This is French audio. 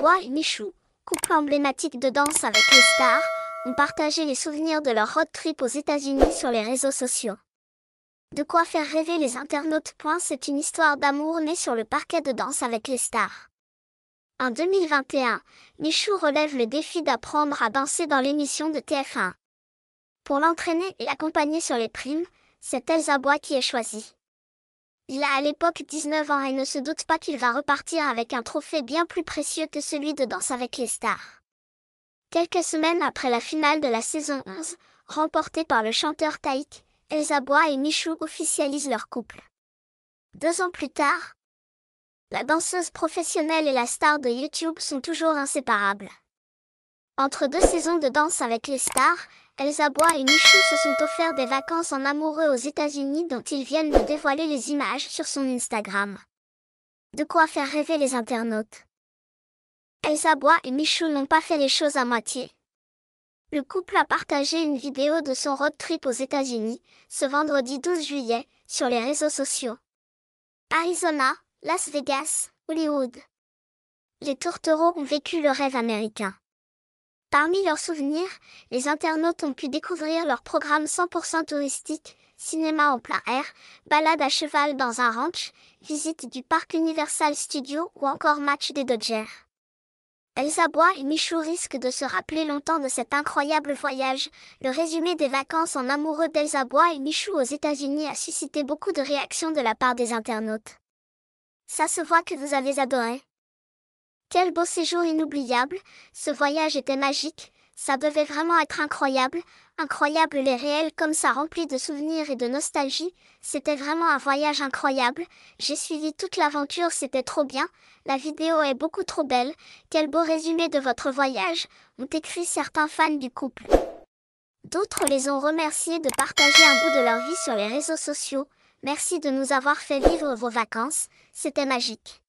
Bois et Michou, couple emblématique de danse avec les stars, ont partagé les souvenirs de leur road trip aux États-Unis sur les réseaux sociaux. De quoi faire rêver les internautes. C'est une histoire d'amour née sur le parquet de danse avec les stars. En 2021, Michou relève le défi d'apprendre à danser dans l'émission de TF1. Pour l'entraîner et l'accompagner sur les primes, c'est Elsa Bois qui est choisie. Il a à l'époque 19 ans et ne se doute pas qu'il va repartir avec un trophée bien plus précieux que celui de Danse avec les stars. Quelques semaines après la finale de la saison 11, remportée par le chanteur Taïk, Elsa et Michou officialisent leur couple. Deux ans plus tard, la danseuse professionnelle et la star de YouTube sont toujours inséparables. Entre deux saisons de danse avec les stars, Elsa Bois et Michou se sont offerts des vacances en amoureux aux États-Unis dont ils viennent de dévoiler les images sur son Instagram. De quoi faire rêver les internautes. Elsa Bois et Michou n'ont pas fait les choses à moitié. Le couple a partagé une vidéo de son road trip aux États-Unis ce vendredi 12 juillet sur les réseaux sociaux. Arizona, Las Vegas, Hollywood. Les tourtereaux ont vécu le rêve américain. Parmi leurs souvenirs, les internautes ont pu découvrir leur programme 100% touristique, cinéma en plein air, balade à cheval dans un ranch, visite du parc Universal Studios ou encore match des Dodgers. Elsa Bois et Michou risquent de se rappeler longtemps de cet incroyable voyage. Le résumé des vacances en amoureux d'Elsa Bois et Michou aux États-Unis a suscité beaucoup de réactions de la part des internautes. Ça se voit que vous avez adoré. Quel beau séjour inoubliable, ce voyage était magique, ça devait vraiment être incroyable, incroyable les réels comme ça rempli de souvenirs et de nostalgie, c'était vraiment un voyage incroyable, j'ai suivi toute l'aventure, c'était trop bien, la vidéo est beaucoup trop belle, quel beau résumé de votre voyage, ont écrit certains fans du couple. D'autres les ont remerciés de partager un bout de leur vie sur les réseaux sociaux, merci de nous avoir fait vivre vos vacances, c'était magique.